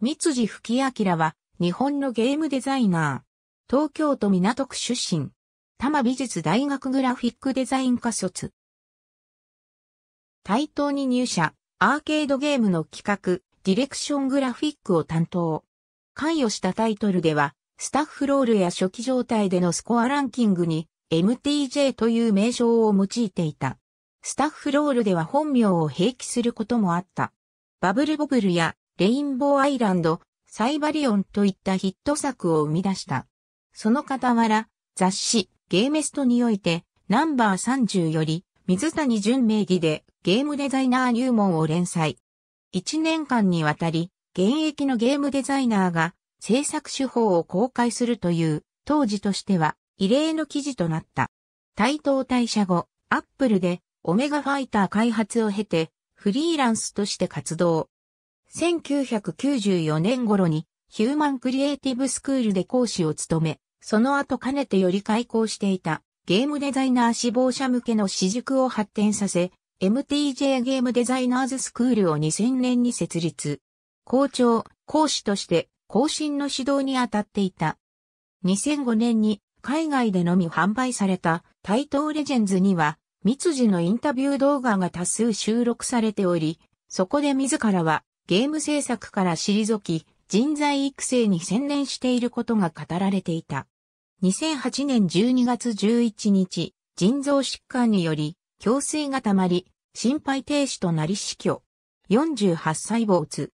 三辻吹き明は、日本のゲームデザイナー。東京都港区出身。多摩美術大学グラフィックデザイン科卒。対等に入社、アーケードゲームの企画、ディレクショングラフィックを担当。関与したタイトルでは、スタッフロールや初期状態でのスコアランキングに、MTJ という名称を用いていた。スタッフロールでは本名を併記することもあった。バブルボブルやレインボーアイランド、サイバリオンといったヒット作を生み出した。その傍ら、雑誌、ゲーメストにおいて、ナンバー30より、水谷純名義でゲームデザイナー入門を連載。1年間にわたり、現役のゲームデザイナーが制作手法を公開するという、当時としては異例の記事となった。対等退社後、アップルでオメガファイター開発を経て、フリーランスとして活動。1994年頃にヒューマンクリエイティブスクールで講師を務め、その後かねてより開講していたゲームデザイナー志望者向けの私塾を発展させ、MTJ ゲームデザイナーズスクールを2000年に設立。校長、講師として更新の指導に当たっていた。2005年に海外でのみ販売された対等レジェンズには、密辞のインタビュー動画が多数収録されており、そこで自らはゲーム制作から退き、人材育成に専念していることが語られていた。2008年12月11日、腎臓疾患により、胸水が溜まり、心肺停止となり死去。48歳津。